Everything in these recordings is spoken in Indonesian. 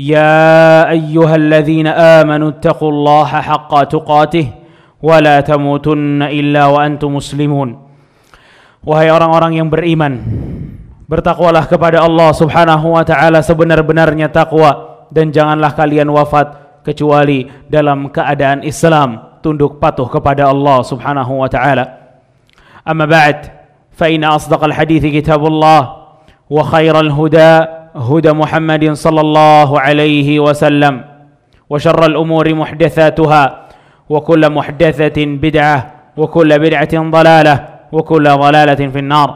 يا ايها الذين امنوا اتقوا الله حق تقاته ولا تموتن الا وانتم مسلمون Wahai orang-orang yang beriman, bertakwalah kepada Allah Subhanahu wa taala sebenar-benarnya takwa dan janganlah kalian wafat kecuali dalam keadaan Islam, tunduk patuh kepada Allah Subhanahu wa taala. Amma ba'd, fa inna asdaqal hadithi kitabullah wa khairal huda هدى محمد صلى الله عليه وسلم وشر الأمور محدثاتها وكل محدثة بدعة وكل بدعة ضلالة وكل ضلالة في النار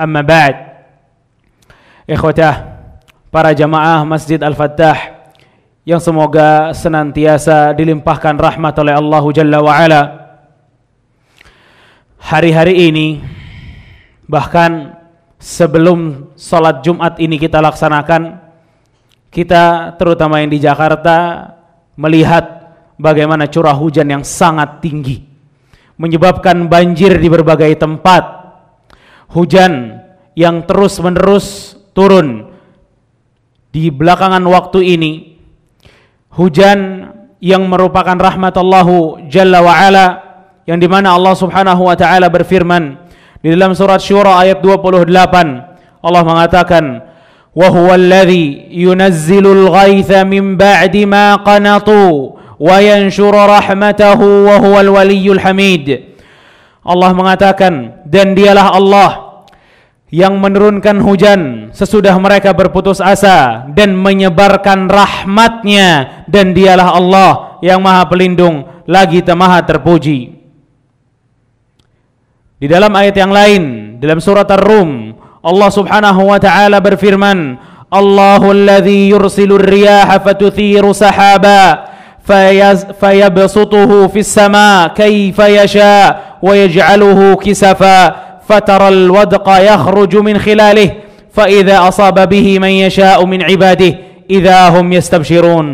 أما بعد إخوته para jamaah Masjid Al-Fattah yang semoga senantiasa dilimpahkan rahmat oleh Allah Jalla wa'ala hari-hari ini bahkan sebelum sholat Jumat ini kita laksanakan kita terutama yang di Jakarta melihat bagaimana curah hujan yang sangat tinggi menyebabkan banjir di berbagai tempat hujan yang terus menerus turun di belakangan waktu ini hujan yang merupakan rahmat Allah Jalla wa Ala yang dimana Allah subhanahu wa ta'ala berfirman di dalam surat Syura ayat 28 Allah mengatakan wa huwal ladzi yunazzilul ghaitha min ba'di ma qanatu wa yanshuru rahmatahu wa huwal waliyyul hamid. Allah mengatakan dan dialah Allah yang menurunkan hujan sesudah mereka berputus asa dan menyebarkan rahmatnya dan dialah Allah yang maha pelindung lagi maha terpuji Di dalam ayat yang lain, dalam surat Ar-Rum, Allah Subhanahu wa taala berfirman, "Allahu alladhi yursilur riyaha fatuthiru sahaba fayabsutuhu fis sama kayfa yasha wa yaj'aluhu kisafa fataral wadqa yakhruju min khilalihi فإذا أصاب به من يشاء من عباده إذا هم يستبشرون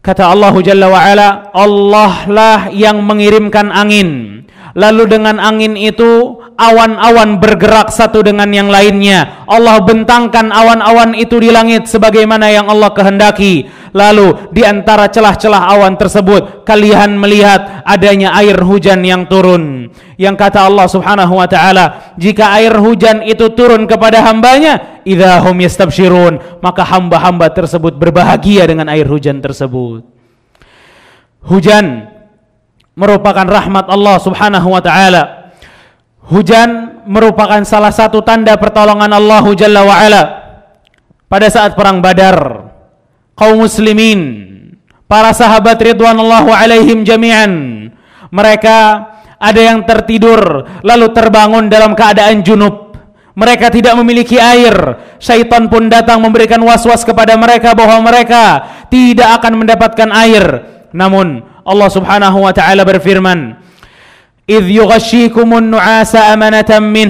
Kata Allah Jalla wa'ala, Allah lah yang mengirimkan angin Lalu dengan angin itu awan-awan bergerak satu dengan yang lainnya. Allah bentangkan awan-awan itu di langit sebagaimana yang Allah kehendaki. Lalu di antara celah-celah awan tersebut kalian melihat adanya air hujan yang turun. Yang kata Allah Subhanahu wa taala, jika air hujan itu turun kepada hambanya, idahum yastabshirun, maka hamba-hamba tersebut berbahagia dengan air hujan tersebut. Hujan merupakan rahmat Allah Subhanahu wa taala. Hujan merupakan salah satu tanda pertolongan Allah Jalla wa ala. Pada saat perang Badar, kaum muslimin, para sahabat Allah alaihim jami'an, mereka ada yang tertidur lalu terbangun dalam keadaan junub. Mereka tidak memiliki air. Syaitan pun datang memberikan was-was kepada mereka bahwa mereka tidak akan mendapatkan air. Namun Allah Subhanahu wa taala berfirman, "Idh yughashshikumun nu'asa amanatan min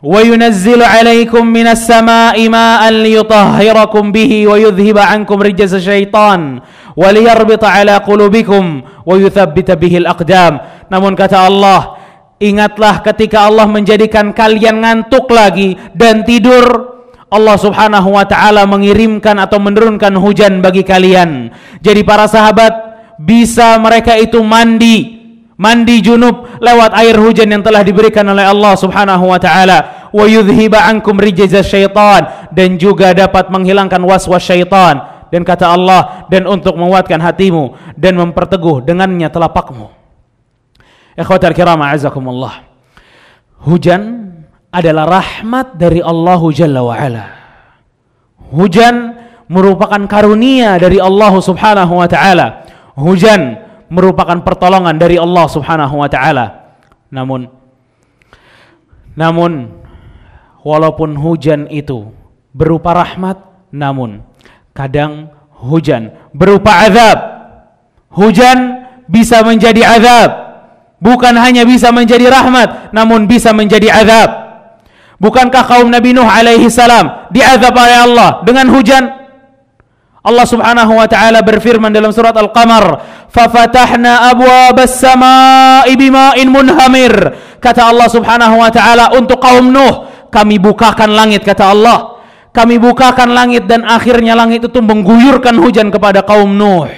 wa yunazzilu 'alaikum minas sama'i ma'an liyutahhirakum bihi wa yudhhiba 'ankum rijza syaitan wa liyarbita 'ala qulubikum wa yuthabbita bihi al-aqdam." Namun kata Allah, Ingatlah ketika Allah menjadikan kalian ngantuk lagi dan tidur Allah Subhanahu wa taala mengirimkan atau menurunkan hujan bagi kalian. Jadi para sahabat bisa mereka itu mandi mandi junub lewat air hujan yang telah diberikan oleh Allah Subhanahu wa taala wa yudhiba ankum syaitan dan juga dapat menghilangkan waswas syaitan dan kata Allah dan untuk menguatkan hatimu dan memperteguh dengannya telapakmu ikhwatal kiram azakumullah hujan adalah rahmat dari Allah jalla wa ala hujan merupakan karunia dari Allah Subhanahu wa taala hujan merupakan pertolongan dari Allah Subhanahu wa taala. Namun namun walaupun hujan itu berupa rahmat, namun kadang hujan berupa azab. Hujan bisa menjadi azab. Bukan hanya bisa menjadi rahmat, namun bisa menjadi azab. Bukankah kaum Nabi Nuh alaihi salam diazab oleh Allah dengan hujan? Allah Subhanahu wa taala berfirman dalam surat Al-Qamar, fatahna abwaabas samaa'i bima'in munhamir." Kata Allah Subhanahu wa taala untuk kaum Nuh, kami bukakan langit kata Allah. Kami bukakan langit dan akhirnya langit itu mengguyurkan hujan kepada kaum Nuh.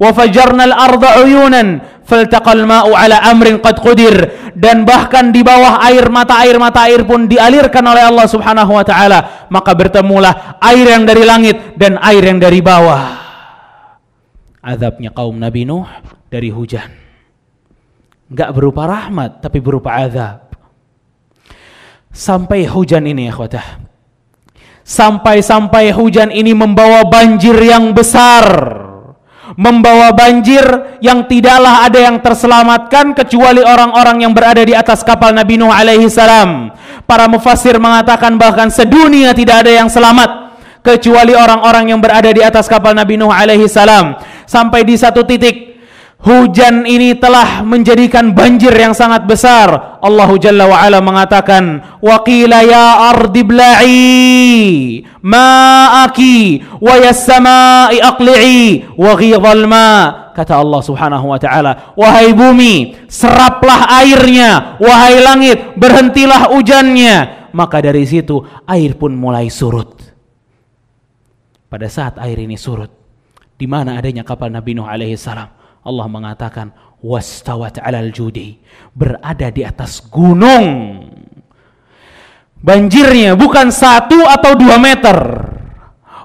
وَفَجَرْنَا الْأَرْضَ عُيُونًا فَالْتَقَى الْمَاءُ عَلَى أَمْرٍ قَدْ قُدِرٍ dan bahkan di bawah air mata air mata air pun dialirkan oleh Allah Subhanahu wa taala maka bertemulah air yang dari langit dan air yang dari bawah azabnya kaum Nabi Nuh dari hujan nggak berupa rahmat tapi berupa azab sampai hujan ini ya khotah sampai-sampai hujan ini membawa banjir yang besar membawa banjir yang tidaklah ada yang terselamatkan kecuali orang-orang yang berada di atas kapal Nabi Nuh alaihi salam. Para mufasir mengatakan bahkan sedunia tidak ada yang selamat kecuali orang-orang yang berada di atas kapal Nabi Nuh alaihi salam. Sampai di satu titik hujan ini telah menjadikan banjir yang sangat besar. Allah Jalla wa ala mengatakan, "Wa qila ya ardi bla'i ma'aki wa yas-sama'i aqli'i wa ghidhal ma'." Kata Allah Subhanahu wa taala, "Wahai bumi, seraplah airnya, wahai langit, berhentilah hujannya." Maka dari situ air pun mulai surut. Pada saat air ini surut, di mana adanya kapal Nabi Nuh alaihi salam Allah mengatakan wastawat alal judi berada di atas gunung banjirnya bukan satu atau dua meter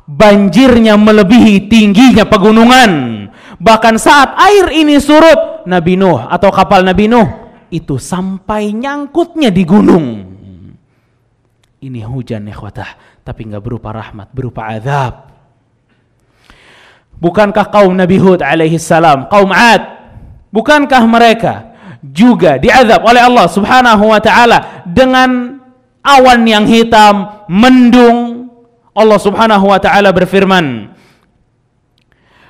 banjirnya melebihi tingginya pegunungan bahkan saat air ini surut Nabi Nuh atau kapal Nabi Nuh itu sampai nyangkutnya di gunung ini hujan ikhwatah tapi nggak berupa rahmat berupa azab Bukankah kaum Nabi Hud alaihi salam, kaum Ad, bukankah mereka juga diazab oleh Allah Subhanahu wa taala dengan awan yang hitam, mendung. Allah Subhanahu wa taala berfirman,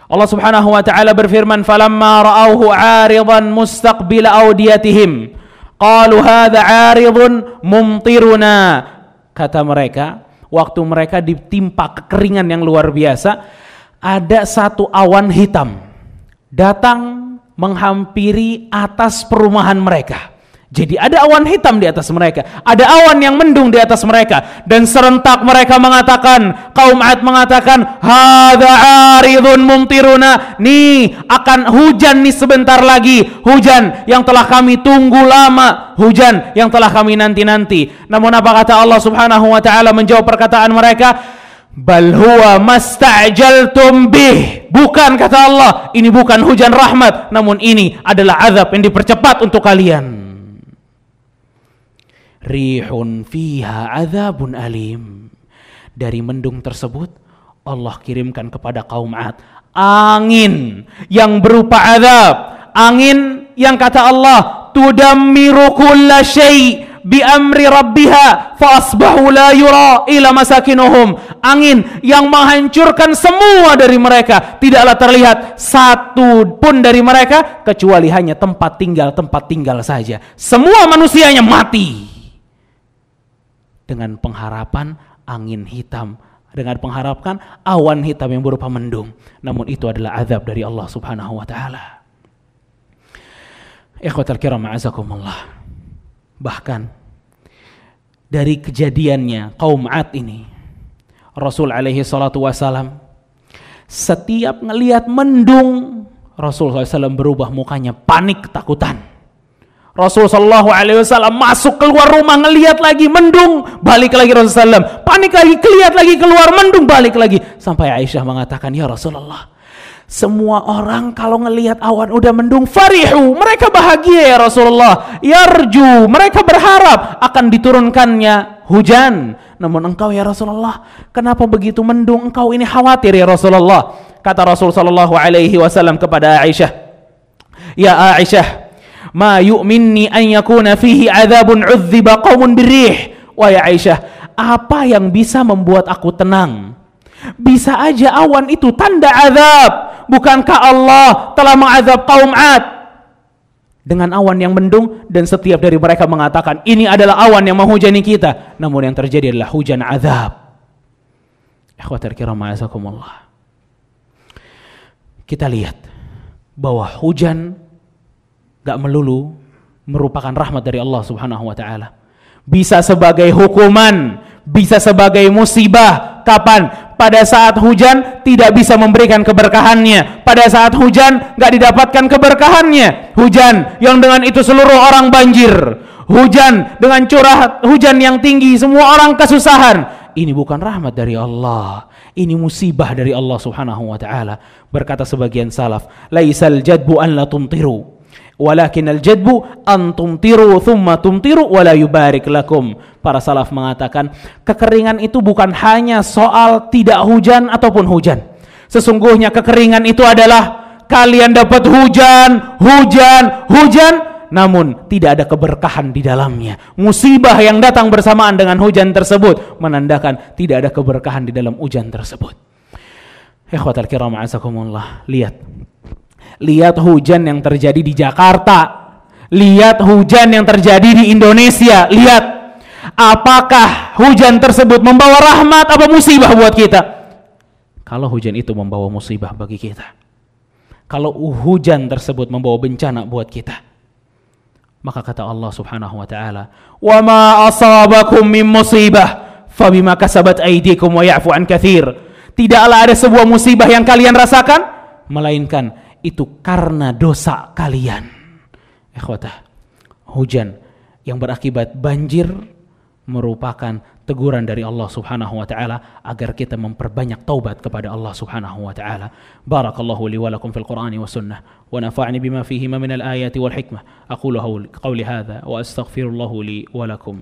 Allah Subhanahu wa taala berfirman falamma ra'awhu 'aridan mustaqbil awdiyatihim qalu hadza 'aridun mumtiruna kata mereka waktu mereka ditimpa kekeringan yang luar biasa ada satu awan hitam datang menghampiri atas perumahan mereka. Jadi ada awan hitam di atas mereka, ada awan yang mendung di atas mereka dan serentak mereka mengatakan, kaum Ad mengatakan, "Hada 'aridun mumtiruna." Nih akan hujan nih sebentar lagi, hujan yang telah kami tunggu lama, hujan yang telah kami nanti-nanti. Namun apa kata Allah Subhanahu wa taala menjawab perkataan mereka? Bal huwa masta'jaltum bih. Bukan kata Allah, ini bukan hujan rahmat, namun ini adalah azab yang dipercepat untuk kalian. Rihun fiha azabun alim. Dari mendung tersebut Allah kirimkan kepada kaum Ad angin yang berupa azab, angin yang kata Allah tudammiru kullasyai' bi amri rabbiha fa asbahu la yura ila masakinuhum. Angin yang menghancurkan semua dari mereka, tidaklah terlihat satu pun dari mereka kecuali hanya tempat tinggal tempat tinggal saja. Semua manusianya mati. Dengan pengharapan angin hitam dengan pengharapkan awan hitam yang berupa mendung. Namun itu adalah azab dari Allah Subhanahu wa taala. Ikhwatal kiram, azakumullah. Bahkan dari kejadiannya kaum Ad ini Rasul alaihi salatu wasalam setiap ngelihat mendung Rasul SAW berubah mukanya panik ketakutan Rasul Shallallahu Alaihi Wasallam masuk keluar rumah ngelihat lagi mendung balik lagi Rasul SAW panik lagi keliat lagi keluar mendung balik lagi sampai Aisyah mengatakan ya Rasulullah semua orang kalau ngelihat awan udah mendung, farihu, mereka bahagia ya Rasulullah. Yarju, mereka berharap akan diturunkannya hujan. Namun engkau ya Rasulullah, kenapa begitu mendung? Engkau ini khawatir ya Rasulullah. Kata Rasulullah sallallahu alaihi wasallam kepada Aisyah, "Ya Aisyah, ma yu'minni an yakuna fihi adzabun uzziba qaumun birrih." Wahai Aisyah, apa yang bisa membuat aku tenang? Bisa aja awan itu tanda azab. Bukankah Allah telah mengazab kaum Ad? Dengan awan yang mendung dan setiap dari mereka mengatakan ini adalah awan yang menghujani kita. Namun yang terjadi adalah hujan azab. Ikhwatir kiram azakumullah. Kita lihat bahwa hujan gak melulu merupakan rahmat dari Allah Subhanahu wa taala. Bisa sebagai hukuman, bisa sebagai musibah. Kapan? pada saat hujan tidak bisa memberikan keberkahannya pada saat hujan nggak didapatkan keberkahannya hujan yang dengan itu seluruh orang banjir hujan dengan curah hujan yang tinggi semua orang kesusahan ini bukan rahmat dari Allah ini musibah dari Allah subhanahu wa ta'ala berkata sebagian salaf laisal jadbu an la tumtiru Walakin al-jadbu antum tiru thumma tumtiru wala yubarik lakum. Para salaf mengatakan, kekeringan itu bukan hanya soal tidak hujan ataupun hujan. Sesungguhnya kekeringan itu adalah kalian dapat hujan, hujan, hujan, namun tidak ada keberkahan di dalamnya. Musibah yang datang bersamaan dengan hujan tersebut menandakan tidak ada keberkahan di dalam hujan tersebut. Ikhwatal kiram azakumullah. Lihat lihat hujan yang terjadi di Jakarta, lihat hujan yang terjadi di Indonesia, lihat apakah hujan tersebut membawa rahmat atau musibah buat kita. Kalau hujan itu membawa musibah bagi kita, kalau hujan tersebut membawa bencana buat kita, maka kata Allah Subhanahu wa taala, "Wa ma asabakum min musibah fabima kasabat aydikum wa ya'fu an katsir." Tidaklah ada sebuah musibah yang kalian rasakan melainkan itu karena dosa kalian. Ikhwatah, hujan yang berakibat banjir merupakan teguran dari Allah Subhanahu wa taala agar kita memperbanyak taubat kepada Allah Subhanahu wa taala. Barakallahu li wa lakum fil Qur'ani wa sunnah wa nafa'ni bima fihi min al ayati wal hikmah. Aqulu qawli hadha wa astaghfirullahu li wa lakum.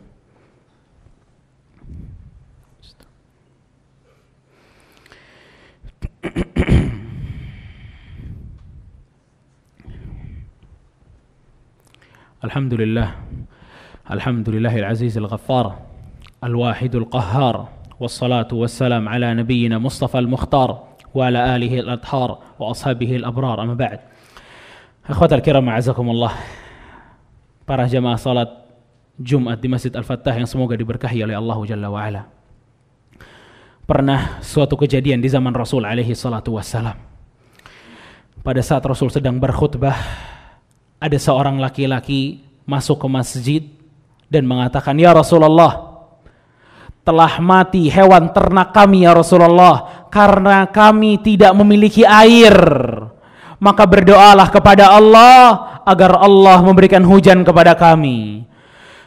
الحمد لله الحمد لله العزيز الغفار الواحد القهار والصلاة والسلام على نبينا مصطفى المختار وعلى آله الأطهار وأصحابه الأبرار أما بعد أخوات الكرام عزكم Allah para jamaah salat Jumat di Masjid Al-Fattah yang semoga diberkahi oleh Allah Jalla wa'ala. Pernah suatu kejadian di zaman Rasul alaihi salatu wassalam. Pada saat Rasul sedang berkhutbah, ada seorang laki-laki masuk ke masjid dan mengatakan, "Ya Rasulullah, telah mati hewan ternak kami ya Rasulullah karena kami tidak memiliki air." Maka berdoalah kepada Allah agar Allah memberikan hujan kepada kami.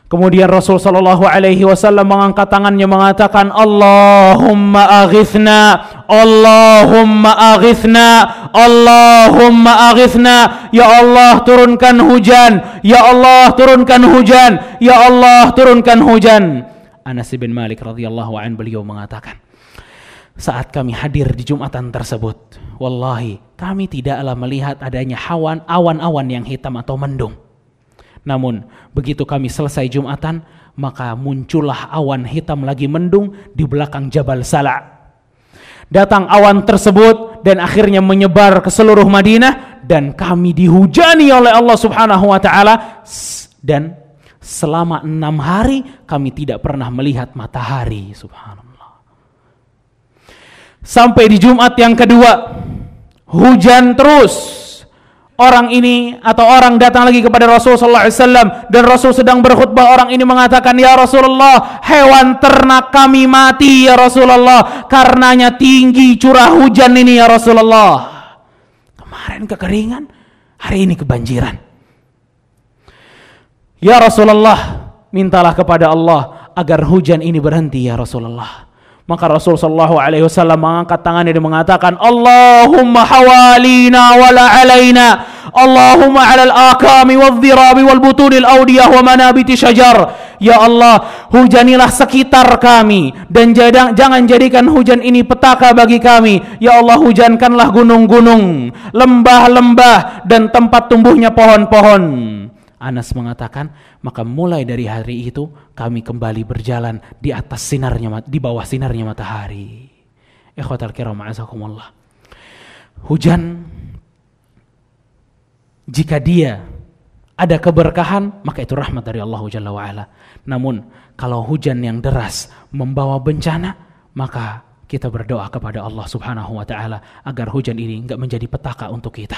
Kemudian Rasul Shallallahu Alaihi Wasallam mengangkat tangannya mengatakan, Allahumma aghithna, Allahumma aghithna, Allahumma aghithna. Ya Allah turunkan hujan, Ya Allah turunkan hujan, Ya Allah turunkan hujan. Anas bin Malik radhiyallahu an beliau mengatakan, saat kami hadir di Jumatan tersebut, wallahi kami tidaklah melihat adanya awan-awan yang hitam atau mendung namun begitu kami selesai Jumatan, maka muncullah awan hitam lagi mendung di belakang Jabal Salak. Datang awan tersebut dan akhirnya menyebar ke seluruh Madinah dan kami dihujani oleh Allah Subhanahu wa taala dan selama enam hari kami tidak pernah melihat matahari subhanallah sampai di Jumat yang kedua hujan terus orang ini atau orang datang lagi kepada Rasul sallallahu alaihi wasallam dan Rasul sedang berkhutbah orang ini mengatakan ya Rasulullah hewan ternak kami mati ya Rasulullah karenanya tinggi curah hujan ini ya Rasulullah kemarin kekeringan hari ini kebanjiran ya Rasulullah mintalah kepada Allah agar hujan ini berhenti ya Rasulullah maka Rasul Shallallahu Alaihi Wasallam mengangkat tangannya dan mengatakan, Allahumma hawalina wala alaina, Allahumma alal akami wal dhirabi wal al awdiyah wa manabiti syajar. Ya Allah, hujanilah sekitar kami dan jadang, jangan jadikan hujan ini petaka bagi kami. Ya Allah, hujankanlah gunung-gunung, lembah-lembah dan tempat tumbuhnya pohon-pohon. Anas mengatakan, maka mulai dari hari itu kami kembali berjalan di atas sinarnya di bawah sinarnya matahari. Ikhwatal kiram azakumullah. Hujan jika dia ada keberkahan, maka itu rahmat dari Allah Jalla wa'ala. Namun, kalau hujan yang deras membawa bencana, maka kita berdoa kepada Allah Subhanahu wa taala agar hujan ini enggak menjadi petaka untuk kita.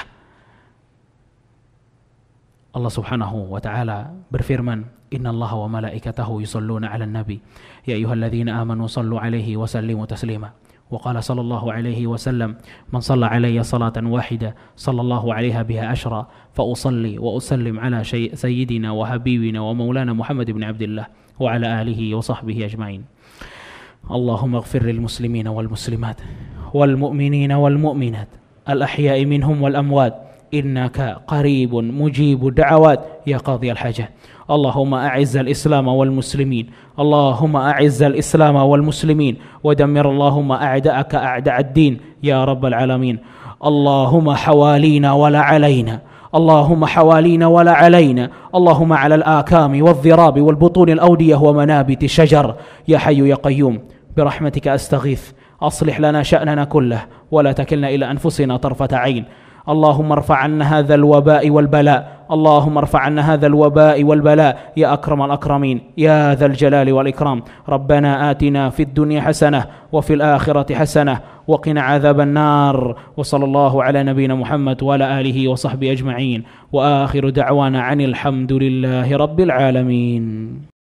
الله سبحانه وتعالى taala berfirman, "Innallaha wa malaikatahu yusholluna 'alan nabi, ya ayyuhalladzina amanu sallu 'alaihi wa sallimu taslima." وقال صلى الله عليه وسلم من صلى علي صلاة واحدة صلى الله عليها بها أشرا فأصلي وأسلم على سيدنا وحبيبنا ومولانا محمد بن عبد الله وعلى آله وصحبه أجمعين اللهم اغفر للمسلمين والمسلمات والمؤمنين والمؤمنات الأحياء منهم والأموات إنك قريب مجيب دعوات يا قاضي الحاجه اللهم أعز الإسلام والمسلمين اللهم أعز الإسلام والمسلمين ودمر اللهم أعداءك أعداء الدين يا رب العالمين اللهم حوالينا ولا علينا اللهم حوالينا ولا علينا اللهم على الآكام والضراب والبطون الأودية ومنابت الشجر يا حي يا قيوم برحمتك أستغيث أصلح لنا شأننا كله ولا تكلنا إلى أنفسنا طرفة عين اللهم ارفع عنا هذا الوباء والبلاء اللهم ارفع عنا هذا الوباء والبلاء يا اكرم الاكرمين يا ذا الجلال والاكرام ربنا اتنا في الدنيا حسنه وفي الاخره حسنه وقنا عذاب النار وصلى الله على نبينا محمد وعلى اله وصحبه اجمعين واخر دعوانا عن الحمد لله رب العالمين